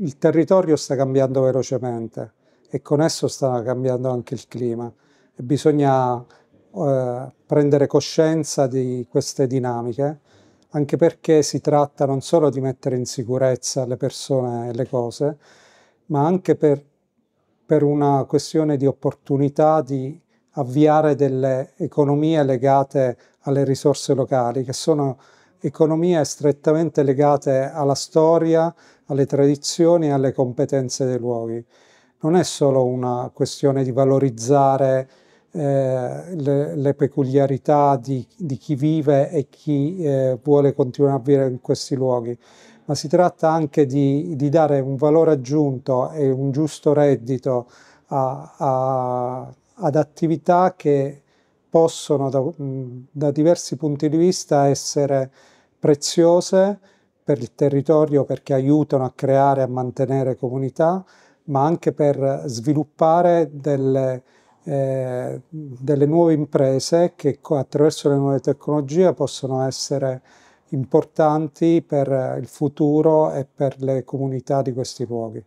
il territorio sta cambiando velocemente e con esso sta cambiando anche il clima e bisogna eh, prendere coscienza di queste dinamiche anche perché si tratta non solo di mettere in sicurezza le persone e le cose, ma anche per, per una questione di opportunità di avviare delle economie legate alle risorse locali, che sono economia è strettamente legata alla storia, alle tradizioni e alle competenze dei luoghi. Non è solo una questione di valorizzare eh, le, le, peculiarità di, di, chi vive e chi eh, vuole continuare a vivere in questi luoghi, ma si tratta anche di, di dare un valore aggiunto e un giusto reddito a, a, ad attività che possono da, da diversi punti di vista essere preziose per il territorio perché aiutano a creare e a mantenere comunità, ma anche per sviluppare delle, eh, delle nuove imprese che attraverso le nuove tecnologie possono essere importanti per il futuro e per le comunità di questi luoghi.